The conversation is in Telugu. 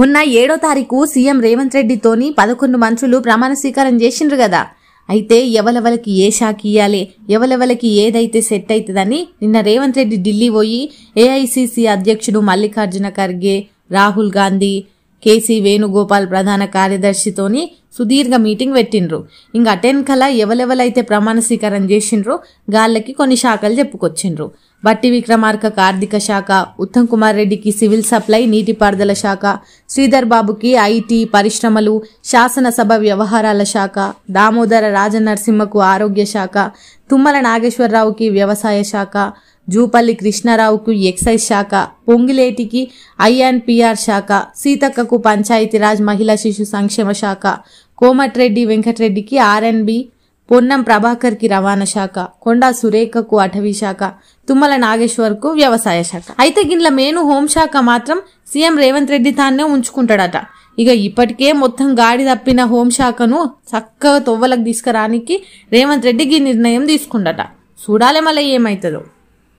మొన్న ఏడో తారీఖు సీఎం రేవంత్ రెడ్డితోని పదకొండు మంత్రులు ప్రమాణ స్వీకారం చేసిండ్రు కదా అయితే ఎవలెవలకి ఏ షాక్ ఇవ్వాలి ఎవలెవలకి ఏదైతే సెట్ అవుతుందని నిన్న రేవంత్ రెడ్డి ఢిల్లీ పోయి ఏఐసిసి అధ్యక్షుడు మల్లికార్జున ఖర్గే రాహుల్ గాంధీ కేసీ వేణుగోపాల్ ప్రధాన కార్యదర్శితోని సుదీర్ఘ మీటింగ్ పెట్టిండ్రు ఇంకా అటెన్ కల ఎవలెవలైతే ప్రమాణ స్వీకారం చేసిండ్రో గాళ్ళకి కొన్ని శాఖలు చెప్పుకొచ్చిండ్రు బట్టి విక్రమార్కకు ఆర్థిక శాఖ ఉత్తమ్ కుమార్ రెడ్డికి సివిల్ సప్లై నీటిపారుదల శాఖ శ్రీధర్ బాబుకి ఐటీ పరిశ్రమలు శాసనసభ వ్యవహారాల శాఖ దామోదర రాజనరసింహకు ఆరోగ్య శాఖ తుమ్మల నాగేశ్వరరావుకి వ్యవసాయ శాఖ జూపల్లి కృష్ణారావుకు ఎక్సైజ్ శాఖ పొంగిలేటికి ఐఎన్పిఆర్ శాఖ సీతక్కకు పంచాయతీరాజ్ మహిళా శిశు సంక్షేమ శాఖ కోమటిరెడ్డి వెంకటరెడ్డికి ఆర్ఎన్బి పొన్నం ప్రభాకర్కి రవాణా శాఖ కొండా సురేఖకు అటవీ శాఖ తుమ్మల నాగేశ్వర్కు వ్యవసాయ శాఖ అయితే గిన్ల మేను హోంశాఖ మాత్రం సీఎం రేవంత్ రెడ్డి తానే ఉంచుకుంటాడట ఇక ఇప్పటికే మొత్తం గాడి తప్పిన హోంశాఖను చక్కగా తొవ్వలకు తీసుకురానికి రేవంత్ రెడ్డి ఈ నిర్ణయం తీసుకుండట చూడాలి మళ్ళీ ఏమవుతుందో